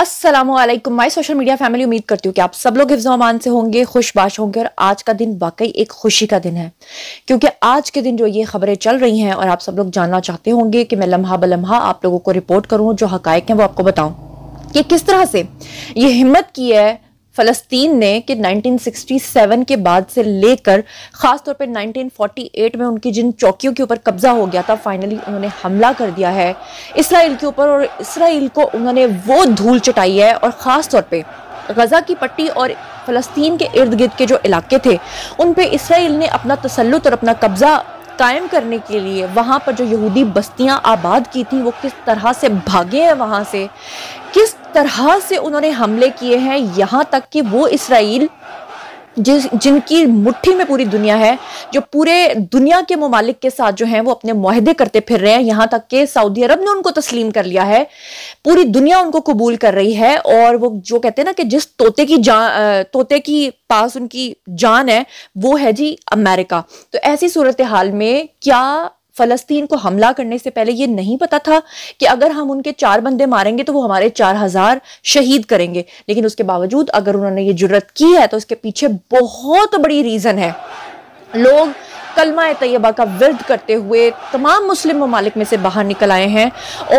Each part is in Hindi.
Aslam my social media family उम्मीद करती हूँ कि आप सब लोग हिफ्जमान से होंगे खुशबाश होंगे और आज का दिन वाकई एक खुशी का दिन है क्योंकि आज के दिन जो ये खबरें चल रही हैं और आप सब लोग जानना चाहते होंगे कि मैं लम्हा ब लम्हा आप लोगों को रिपोर्ट करूँ जो हकायक हैं वो आपको बताऊँ कि किस तरह से ये हिम्मत की है फ़लस्तीन ने कि 1967 के बाद से लेकर ख़ास तौर पे 1948 में उनकी जिन चौकियों के ऊपर कब्ज़ा हो गया था फाइनली उन्होंने हमला कर दिया है इसराइल के ऊपर और इसराइल को उन्होंने वो धूल चटाई है और ख़ास तौर पे गज़ा की पट्टी और फ़लस्तीन के इर्द गिर्द के जो इलाके थे उन पर इसराइल ने अपना तसलुत और अपना कब्ज़ा कायम करने के लिए वहाँ पर जो यहूदी बस्तियाँ आबाद की थी वो किस तरह से भागे हैं वहाँ से किस तरह से उन्होंने हमले किए हैं यहाँ तक कि वो इसराइल जिस जिनकी मुट्ठी में पूरी दुनिया है जो पूरे दुनिया के ममालिक के साथ जो हैं वो अपने माहदे करते फिर रहे हैं यहाँ तक कि सऊदी अरब ने उनको तस्लीम कर लिया है पूरी दुनिया उनको कबूल कर रही है और वो जो कहते हैं ना कि जिस तोते की जान तोते की पास उनकी जान है वो है जी अमेरिका तो ऐसी सूरत हाल में क्या फलस्तीन को हमला करने से पहले ये नहीं पता था कि अगर हम उनके चार बंदे मारेंगे तो वो हमारे चार हजार शहीद करेंगे लेकिन उसके बावजूद अगर उन्होंने ये जरूरत की है तो उसके पीछे बहुत बड़ी रीजन है लोग कलमा तैयबा का विरद करते हुए तमाम मुस्लिम ममालिक में से बाहर निकल आए हैं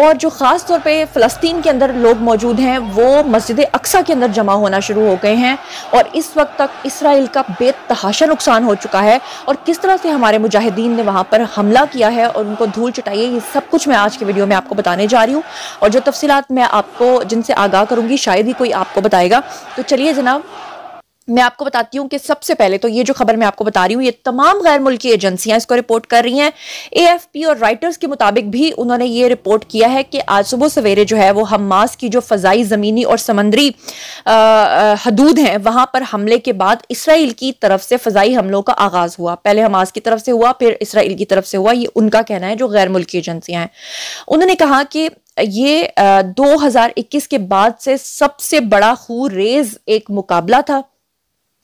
और जो ख़ास तौर पे फ़लस्तीन के अंदर लोग मौजूद हैं वो मस्जिद अक्सा के अंदर जमा होना शुरू हो गए हैं और इस वक्त तक इसराइल का बेतहाशा नुकसान हो चुका है और किस तरह से हमारे मुजाहिदीन ने वहाँ पर हमला किया है और उनको धूल चटाई है ये सब कुछ मैं आज की वीडियो में आपको बताने जा रही हूँ और जो तफसीत मैं आपको जिनसे आगाह करूँगी शायद ही कोई आपको बताएगा तो चलिए जनाब मैं आपको बताती हूँ कि सबसे पहले तो ये जो खबर मैं आपको बता रही हूँ ये तमाम गैर मुल्की एजेंसियां इसको रिपोर्ट कर रही हैं एएफपी और राइटर्स के मुताबिक भी उन्होंने ये रिपोर्ट किया है कि आज सुबह सवेरे जो है वो हमास की जो फजाई ज़मीनी और समंदरी हदूद हैं वहाँ पर हमले के बाद इसराइल की तरफ से फजाई हमलों का आगाज़ हुआ पहले हमास की तरफ से हुआ फिर इसराइल की तरफ से हुआ ये उनका कहना है जो गैर मुल्की एजेंसियाँ हैं उन्होंने कहा कि ये 2021 के बाद से सबसे बड़ा खू रेज एक मुकाबला था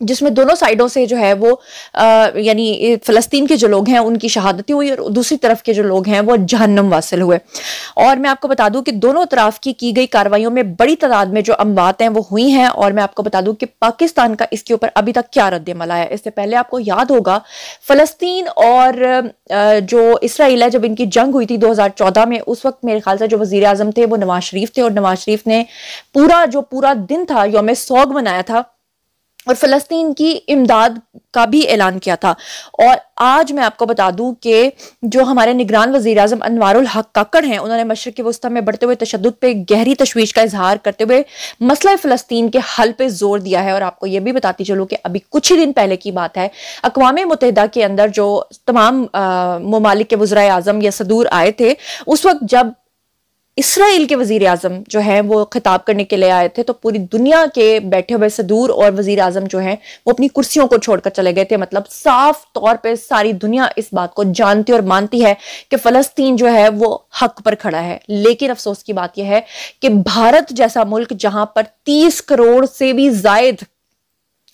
जिसमें दोनों साइडों से जो है वो यानी फ़लस्तीन के जो लोग हैं उनकी शहादतें हुई और दूसरी तरफ के जो लोग हैं वो जहन्नम वासिल हुए और मैं आपको बता दूं कि दोनों तरफ की की गई कार्रवाइयों में बड़ी तादाद में जो अमवात हैं वो हुई हैं और मैं आपको बता दूं कि पाकिस्तान का इसके ऊपर अभी तक क्या रद्दमल है इससे पहले आपको याद होगा फ़लस्तीन और जो इसराइल है जब इनकी जंग हुई थी दो में उस वक्त मेरे ख्याल से जो वज़ी अजम थे वो नवाज शरीफ थे और नवाज शरीफ ने पूरा जो पूरा दिन था योम सौग मनाया था और फ़लस्तीन की इमदाद का भी ऐलान किया था और आज मैं आपको बता दूं कि जो हमारे निगरान वजी अजम अनवारुल हक काकड़ हैं उन्होंने मशरक़ वस्ती में बढ़ते हुए तशद पर गहरी तशवीश का इजहार करते हुए मसला फ़लस्तीन के हल पर जोर दिया है और आपको यह भी बताती चलूँ कि अभी कुछ ही दिन पहले की बात है अकवा मुतहदा के अंदर जो तमाम ममालिक के वज्र अजम या सदूर आए थे उस वक्त जब इसराइल के वजीर अजम जो हैं वो खिताब करने के लिए आए थे तो पूरी दुनिया के बैठे हुए सदूर और वजीर अजम जो हैं वो अपनी कुर्सियों को छोड़कर चले गए थे मतलब साफ तौर पर सारी दुनिया इस बात को जानती और मानती है कि फ़लस्तीन जो है वो हक पर खड़ा है लेकिन अफसोस की बात यह है कि भारत जैसा मुल्क जहां पर तीस करोड़ से भी जायद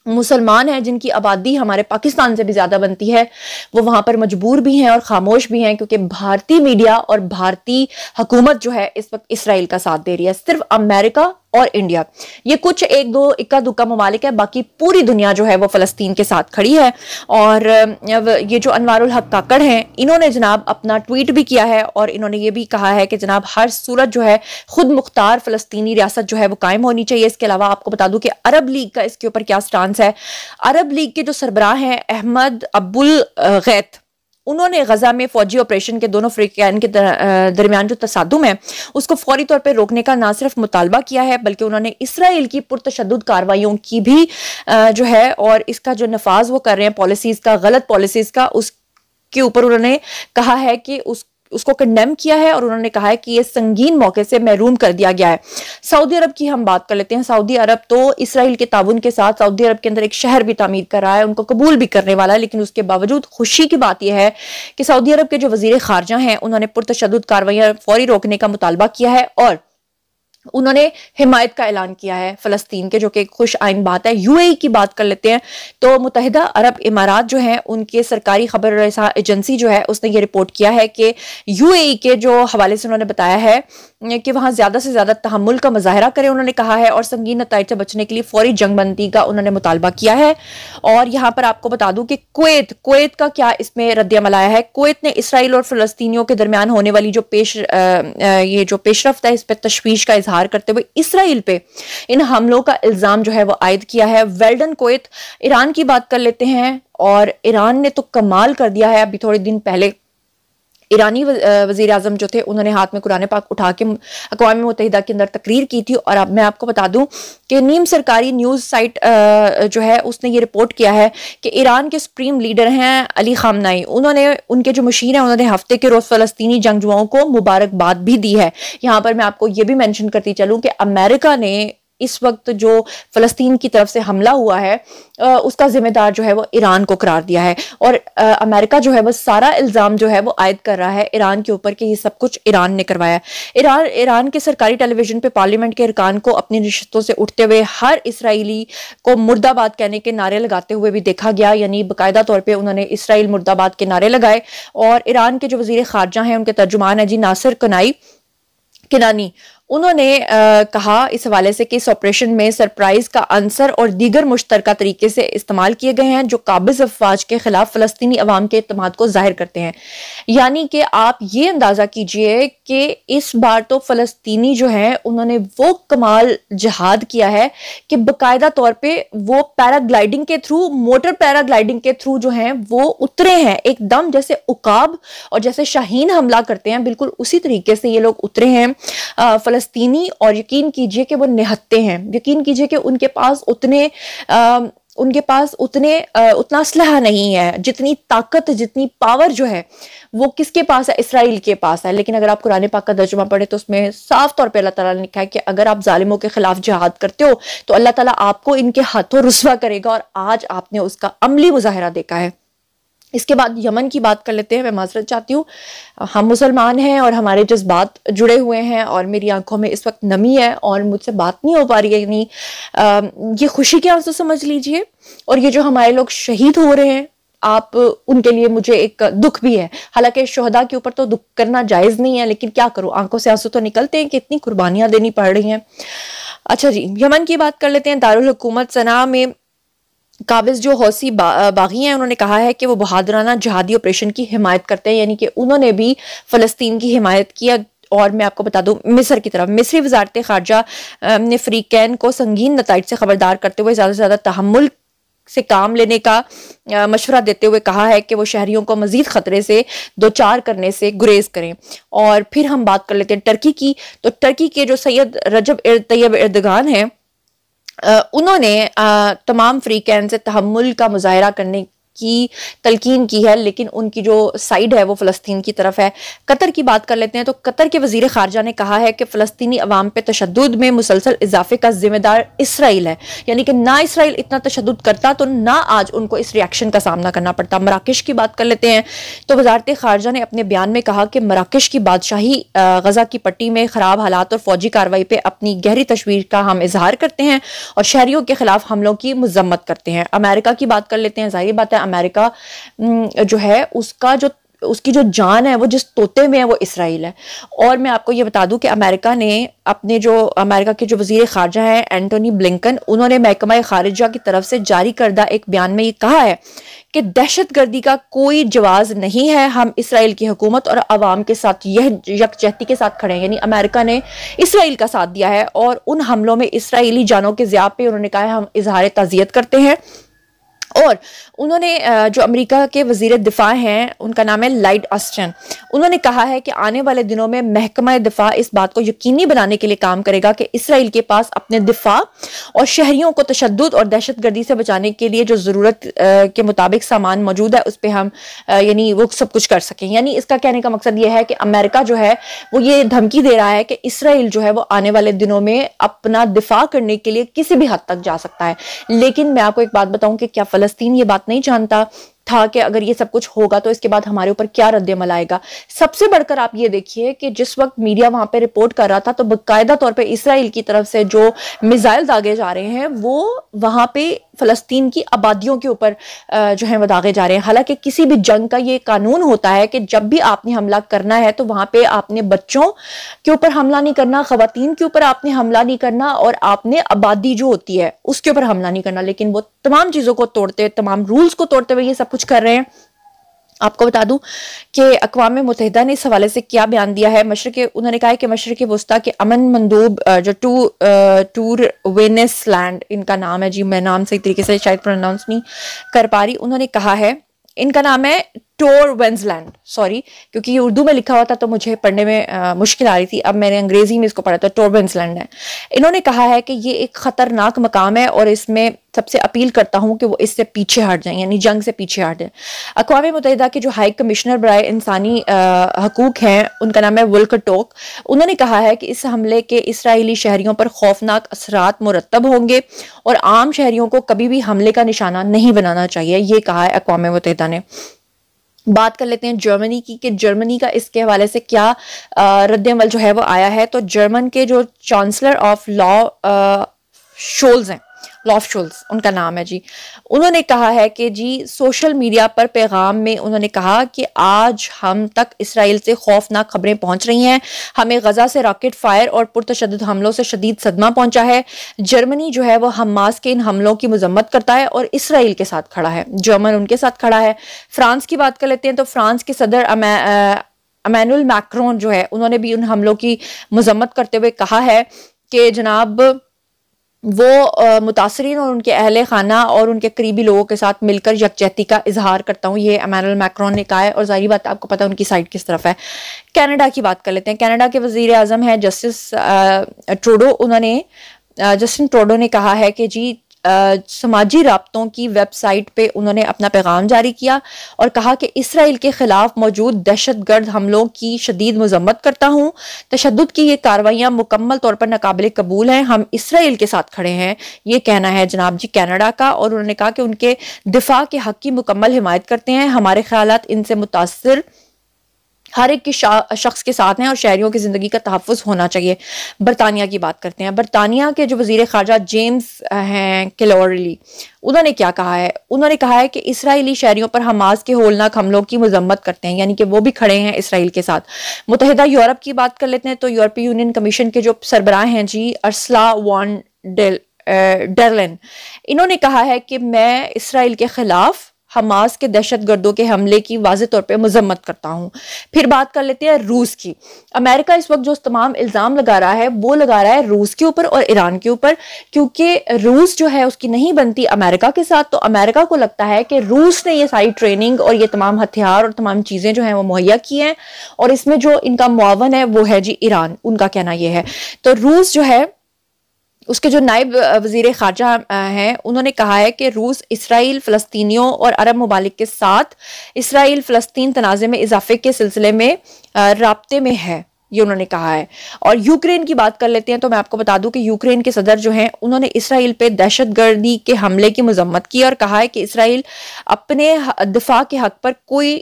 मुसलमान हैं जिनकी आबादी हमारे पाकिस्तान से भी ज़्यादा बनती है वो वहाँ पर मजबूर भी हैं और खामोश भी हैं क्योंकि भारतीय मीडिया और भारतीय हुकूमत जो है इस वक्त इसराइल का साथ दे रही है सिर्फ अमेरिका और इंडिया ये कुछ एक दो इक्का दुक्का ममालिक है बाकी पूरी दुनिया जो है वो फ़लस्तीन के साथ खड़ी है और ये जो अनवारुल हक काकड़ हैं इन्होंने जनाब अपना ट्वीट भी किया है और इन्होंने ये भी कहा है कि जनाब हर सूरत जो है खुद मुख्तार फ़लस्तीनी रियासत जो है वो कायम होनी चाहिए इसके अलावा आपको बता दूँ कि अरब लीग का इसके ऊपर क्या स्टांस है अरब लीग के जो सरबराह हैं अहमद अब्बुल गैत उन्होंने गजा में फौजी ऑपरेशन के दोनों फ्रीकैन के दरमियान जो तसादम है उसको फौरी तौर पर रोकने का ना सिर्फ मुतालबा किया है बल्कि उन्होंने इसराइल की पुरतशद कार्रवाइयों की भी जो है और इसका जो नफाज वो कर रहे हैं पॉलिसीज़ का गलत पॉलिसीज़ का उसके ऊपर उन्होंने कहा है कि उस उसको कंडेम किया है और उन्होंने कहा है कि ये संगीन मौके से महरूम कर दिया गया है सऊदी अरब की हम बात कर लेते हैं सऊदी अरब तो इसराइल के ताउन के साथ सऊदी अरब के अंदर एक शहर भी तमीर कर रहा है उनको कबूल भी करने वाला है लेकिन उसके बावजूद खुशी की बात यह है कि सऊदी अरब के जो वजीर खारजा हैं उन्होंने पुरतशद कार्रवाइयाँ फौरी रोकने का मुतालबा किया है और उन्होंने हिमायत का ऐलान किया है फ़लस्तीन के जो कि खुश आइन बात है यूएई की बात कर लेते हैं तो मुतहदा अरब इमारात जो हैं उनके सरकारी खबर एजेंसी जो है उसने ये रिपोर्ट किया है कि यूएई के जो हवाले से उन्होंने बताया है कि वहाँ ज़्यादा से ज़्यादा तहमुल का मुजाहरा करें उन्होंने कहा है और संगीन नतज से बचने के लिए फौरी जंगबंदी का उन्होंने मुतालबा किया है और यहाँ पर आपको बता दूं कि कोत कोत का क्या इसमें रद्दमल आया है कोत ने इसराइल और फ़लस्तियों के दरमियान होने वाली जो पेश ये जो पेशरफ्त है इस पर तशवीश का इजहार करते हुए इसराइल पर इन हमलों का इल्ज़ाम जो है वह आयद किया है वेल्डन कोत ईरान की बात कर लेते हैं और ईरान ने तो कमाल कर दिया है अभी थोड़े दिन पहले ईरानी वजीर अजम जो थे उन्होंने हाथ में कुरान पाक उठा के अकवा मुतहदा के अंदर तकरीर की थी और अब मैं आपको बता दूं कि नीम सरकारी न्यूज़ साइट जो है उसने ये रिपोर्ट किया है कि ईरान के सुप्रीम लीडर हैं अली खामनाई उन्होंने उनके जो मशीर हैं उन्होंने हफ्ते के रोज़ फ़लस्तनी जंगजुओं को मुबारकबाद भी दी है यहाँ पर मैं आपको ये भी मैंशन करती चलूँ कि अमेरिका ने इस वक्त जो फ़लस्तीन की तरफ से हमला हुआ है उसका ज़िम्मेदार जो है वो ईरान को करार दिया है और अमेरिका जो है वो सारा इल्ज़ाम जो है वो आयद कर रहा है ईरान के ऊपर कि ये सब कुछ ईरान ने करवाया ईरान ईरान के सरकारी टेलीविज़न पे पार्लियामेंट के अरकान को अपनी रिश्तों से उठते हुए हर इसराइली को मुर्दाबाद कहने के नारे लगाते हुए भी देखा गया यानी बाकायदा तौर पर उन्होंने इसराइल मुर्दाबाद के नारे लगाए और ईरान के जो वजीर खारजा हैं उनके तर्जुमान है जी नासिर कनाई किनानी उन्होंने कहा इस हवाले से कि इस ऑपरेशन में सरप्राइज का आंसर और दीगर मुश्तर तरीके से इस्तेमाल किए गए हैं जो काबिज अफवाज के खिलाफ फलस्तनी अवाम के अतमाद को जाहिर करते हैं यानी कि आप ये अंदाज़ा कीजिए कि इस बार तो फलस्तनी जो है उन्होंने वो कमाल जहाद किया है कि बाकायदा तौर पर वो पैराग्लाइडिंग के थ्रू मोटर पैराग्लाइडिंग के थ्रू जो है वो उतरे हैं एकदम जैसे उकाब और जैसे शाहीन हमला करते हैं बिल्कुल उसी तरीके से ये लोग उतरे हैं फ़लस्तीनी और यकीन कीजिए कि वो निहत्ते हैं यकीन कीजिए कि उनके पास उतने आ, उनके पास उतने आ, उतना असलहा नहीं है जितनी ताकत जितनी पावर जो है वो किसके पास है इसराइल के पास है लेकिन अगर आप कुरान पाक का दर्जमा पढ़े तो उसमें साफ तौर पर अल्लाह ताला ने लिखा है कि अगर आप जालिमों के खिलाफ जहाद करते हो तो अल्लाह ताला आपको इनके हाथों रुसवा करेगा और आज आपने उसका अमली मुजाहरा देखा है इसके बाद यमन की बात कर लेते हैं मैं माजरत चाहती हूँ हम मुसलमान हैं और हमारे जज्बात जुड़े हुए हैं और मेरी आंखों में इस वक्त नमी है और मुझसे बात नहीं हो पा रही है यानी ये खुशी के आंसू समझ लीजिए और ये जो हमारे लोग शहीद हो रहे हैं आप उनके लिए मुझे एक दुख भी है हालांकि शहदा के ऊपर तो दुख करना जायज़ नहीं है लेकिन क्या करूँ आंखों से आंसू तो निकलते हैं कि इतनी कुर्बानियाँ देनी पड़ रही हैं अच्छा जी यमन की बात कर लेते हैं दारुल सना में काबिज जो हौसी बा, बागी हैं उन्होंने कहा है कि वो बहादुराना जहादी ऑपरेशन की हिमायत करते हैं यानी कि उन्होंने भी फ़लस्तीन की हिमायत किया और मैं आपको बता दूं मिस्र की तरफ मिस्री वजारत खारजा ने फ्रीकैन को संगीन नतज से खबरदार करते हुए ज़्यादा से ज़्यादा तहमुल से काम लेने का मशवरा देते हुए कहा है कि वो शहरियों को मजीद ख़तरे से दो चार करने से गुरेज करें और फिर हम बात कर लेते हैं टर्की की तो टर्की के जो सैयद रजब तैयब इर्दगान हैं उन्होंने तमाम फ्रीकैन से तहमुल का मुजाहरा करने की तलकीन की है लेकिन उनकी जो साइड है वो फ़लस्तीन की तरफ है कतर की बात कर लेते हैं तो कतर के वजीर खारजा ने कहा है कि फ़लस्तनी अवाम पे तशद में मुसलसल इजाफे का जिम्मेदार इसराइल है यानी कि ना इसराइल इतना तशद करता तो ना आज उनको इस रिएक्शन का सामना करना पड़ता मराकश की बात कर लेते हैं तो वजारत खारजा ने अपने बयान में कहा कि मराकश की बादशाही गजा की पट्टी में ख़राब हालात और फौजी कार्रवाई पर अपनी गहरी तस्वीर का हम इजहार करते हैं और शहरीों के खिलाफ हमलों की मजम्मत करते हैं अमेरिका की बात कर लेते हैं जाहिर बात है अमेरिका जो है उसका जो उसकी जो जान है वो जिस तोते में है वो इसराइल है और मैं आपको ये बता दूं कि अमेरिका ने अपने जो अमेरिका के जो वजीर खारजा हैं एंटोनी ब्लिंकन उन्होंने महकमा खारजा की तरफ से जारी करदा एक बयान में ये कहा है कि दहशत गर्दी का कोई जवाब नहीं है हम इसराइल की हुकूमत और आवाम के साथ यह यकचहती के साथ खड़े हैं यानी अमेरिका ने इसराइल का साथ दिया है और उन हमलों में इसराइली जानों के ज्याप पे उन्होंने कहा है हम इजहार तजियत करते हैं और उन्होंने जो अमेरिका के वजीर दिफा हैं उनका नाम है लाइट ऑस्टन उन्होंने कहा है कि आने वाले दिनों में महकमा दिफा इस बात को यकीनी बनाने के लिए काम करेगा कि इसराइल के पास अपने दिफा और शहरियों को तशद और दहशत गर्दी से बचाने के लिए जो ज़रूरत के मुताबिक सामान मौजूद है उस पर हम यानी वो सब कुछ कर सकें यानी इसका कहने का मकसद यह है कि अमेरिका जो है वो ये धमकी दे रहा है कि इसराइल जो है वो आने वाले दिनों में अपना दिफा करने के लिए किसी भी हद तक जा सकता है लेकिन मैं आपको एक बात बताऊं कि क्या फल फलस्तीन ये बात नहीं जानता था कि अगर ये सब कुछ होगा तो इसके बाद हमारे ऊपर क्या रद्दमल आएगा सबसे बढ़कर आप ये देखिए कि जिस वक्त मीडिया वहां पर रिपोर्ट कर रहा था तो बाकायदा तौर पर इसराइल की तरफ से जो मिज़ाइल दागे जा रहे हैं वो वहां पे फलस्तीन की आबादियों के ऊपर जो है वह दागे जा रहे हैं हालांकि किसी भी जंग का ये कानून होता है कि जब भी आपने हमला करना है तो वहां पे आपने बच्चों के ऊपर हमला नहीं करना खातन के ऊपर आपने हमला नहीं करना और आपने आबादी जो होती है उसके ऊपर हमला नहीं करना लेकिन वो तमाम चीज़ों को तोड़ते तमाम रूल्स को तोड़ते हुए ये सब कुछ कर रहे हैं आपको बता दूं कि अकवा मुतहदा ने इस हवाले से क्या बयान दिया है मशरक उन्होंने कहा है कि मशरक वस्ता के अमन मंदूब जो टू टूर वेनिस लैंड इनका नाम है जी मैं नाम सही तरीके से शायद प्रोनाउंस नहीं कर पा रही उन्होंने कहा है इनका नाम है टोर वेंसलैंड सॉरी क्योंकि ये उर्दू में लिखा हुआ था तो मुझे पढ़ने में आ, मुश्किल आ रही थी अब मैंने अंग्रेज़ी में इसको पढ़ा था टोर वेंसलैंड है इन्होंने कहा है कि ये एक ख़तरनाक मकाम है और इसमें सबसे अपील करता हूँ कि वो इससे पीछे हट जाएं यानी जंग से पीछे हट जाएं अकवा मुतहदा के जो हाई कमिश्नर बरए इंसानी हकूक हैं उनका नाम है वुल्क टोक उन्होंने कहा है कि इस हमले के इसराइली शहरीों पर खौफनाक असरात मुरतब होंगे और आम शहरीों को कभी भी हमले का निशाना नहीं बनाना चाहिए ये कहा है अकवा मुतहदा ने बात कर लेते हैं जर्मनी की कि जर्मनी का इसके हवाले से क्या रद्दमल जो है वो आया है तो जर्मन के जो चांसलर ऑफ लॉ शोल्स हैं लॉफ शुल्स उनका नाम है जी उन्होंने कहा है कि जी सोशल मीडिया पर पैगाम में उन्होंने कहा कि आज हम तक इसराइल से खौफनाक खबरें पहुंच रही हैं हमें गजा से रॉकेट फायर और पुरतशद हमलों से शदीद सदमा पहुंचा है जर्मनी जो है वह हमास के इन हमलों की मजम्मत करता है और इसराइल के साथ खड़ा है जर्मन उनके साथ खड़ा है फ्रांस की बात कर लेते हैं तो फ्रांस के सदर अमैनुअल मैक्रोन जो है उन्होंने भी उन हमलों की मजम्मत करते हुए कहा है कि जनाब वो मुतासरीन और उनके अहल खाना और उनके करीबी लोगों के साथ मिलकर यकजहती का इजहार करता हूँ ये अमानुल मैक्रॉन ने कहा है और जारी बात आपको पता है उनकी साइड किस तरफ है कनाडा की बात कर लेते हैं कनाडा के वजीर अजम है जस्टिस ट्रोडो उन्होंने जस्टिन ट्रोडो ने कहा है कि जी समाजी रबतों की वेबसाइट पे उन्होंने अपना पैगाम जारी किया और कहा कि इसराइल के ख़िलाफ़ मौजूद दहशत गर्द हमलों की शदीद मजम्मत करता हूँ तशद की ये कार्रवाइयाँ मुकम्मल तौर पर नाकबिल कबूल हैं हम इसराइल के साथ खड़े हैं ये कहना है जनाब जी कैनेडा का और उन्होंने कहा कि उनके दिफा के हक़ की मुकम्मल हिमायत करते हैं हमारे ख्याल इनसे मुतासर हर एक शख्स के साथ हैं और शहरीों की ज़िंदगी का तहफ़ होना चाहिए बरतानिया की बात करते हैं बरतानिया के जो वजीर खारजा जेम्स हैं किलोरली उन्होंने क्या कहा है उन्होंने कहा है कि इसराइली शहरीों पर हमास के होलनाक हमलों की मजम्मत करते हैं यानी कि वो भी खड़े हैं इसराइल के साथ मुतहदा यूरोप की बात कर लेते हैं तो यूरोपीय यूनियन कमीशन के जो सरबराह हैं जी अरसला वॉन डेल डरलन इन्होंने कहा है कि मैं इसराइल के खिलाफ हमास के दहशत गर्दों के हमले की वाज तौर पर मजम्मत करता हूँ फिर बात कर लेते हैं रूस की अमेरिका इस वक्त जो तमाम इल्ज़ाम लगा रहा है वो लगा रहा है रूस के ऊपर और ईरान के ऊपर क्योंकि रूस जो है उसकी नहीं बनती अमेरिका के साथ तो अमेरिका को लगता है कि रूस ने ये सारी ट्रेनिंग और ये तमाम हथियार और तमाम चीज़ें जो हैं वो मुहैया की हैं और इसमें जो इनका मुआवन है वो है जी ईरान उनका कहना यह है तो रूस जो है उसके जो नायब वजीर खारजा हैं उन्होंने कहा है कि रूस इसराइल फ़लस्तियों और अरब ममालिक के साथ इसराइल फ़लस्तीन तनाज़े में इजाफे के सिलसिले में रबते में है ये उन्होंने कहा है और यूक्रेन की बात कर लेते हैं तो मैं आपको बता दूं कि यूक्रेन के सदर जो हैं उन्होंने इसराइल पे दहशतगर्दी के हमले की मजम्मत की और कहा है कि इसराइल अपने दफा के हक पर कोई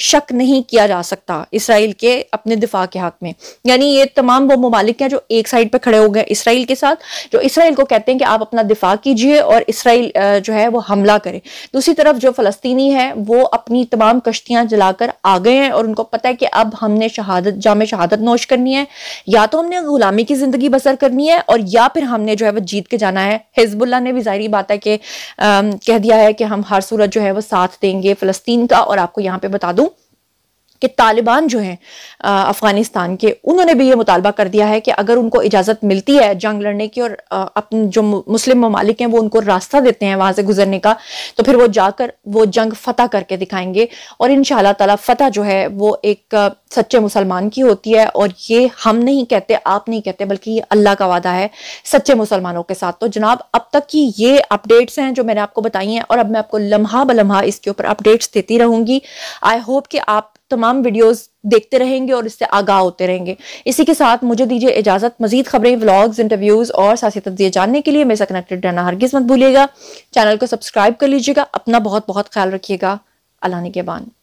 शक नहीं किया जा सकता इसराइल के अपने दिफा के हक में यानी ये तमाम वो ममालिक हैं जो एक साइड पर खड़े हो गए इसराइल के साथ जो इसराइल को कहते हैं कि आप अपना दिफा कीजिए और इसराइल जो है वो हमला करे दूसरी तरफ जो फ़लस्तीनी है वो अपनी तमाम कश्तियां जलाकर आ गए हैं और उनको पता है कि अब हमने शहादत जाम शहादत नोश करनी है या तो हमने गुलामी की ज़िंदगी बसर करनी है और या फिर हमने जो है वो जीत के जाना है हिजबुल्ला ने भी ज़ाहरी बात है कि कह दिया है कि हम हर सूरत जो है वो साथ देंगे फ़लस्तीन का और आपको यहाँ पे बता दूँ कि तालिबान जो हैं अफ़गानिस्तान के उन्होंने भी ये मुतालबा कर दिया है कि अगर उनको इजाज़त मिलती है जंग लड़ने की और अपने जो मुस्लिम ममालिक हैं वो उनको रास्ता देते हैं वहाँ से गुजरने का तो फिर वो जाकर वो जंग फ़तह करके दिखाएंगे और इन शाह फ़तह जो है वो एक सच्चे मुसलमान की होती है और ये हम नहीं कहते आप नहीं कहते बल्कि ये अल्लाह का वादा है सच्चे मुसलमानों के साथ तो जनाब अब तक की ये अपडेट्स हैं जो मैंने आपको बताई हैं और अब मैं आपको लम्हा बलम्हा इसके ऊपर अपडेट्स देती रहूँगी आई होप कि आप तमाम वीडियोस देखते रहेंगे और इससे आगाह होते रहेंगे इसी के साथ मुझे दीजिए इजाजत मजीद खबरें व्लॉग्स इंटरव्यूज और साथ ही जानने के लिए मेरे साथ कनेक्टेड रहना हरगिज मत भूलिएगा चैनल को सब्सक्राइब कर लीजिएगा अपना बहुत बहुत ख्याल रखिएगा अल्लाह के बान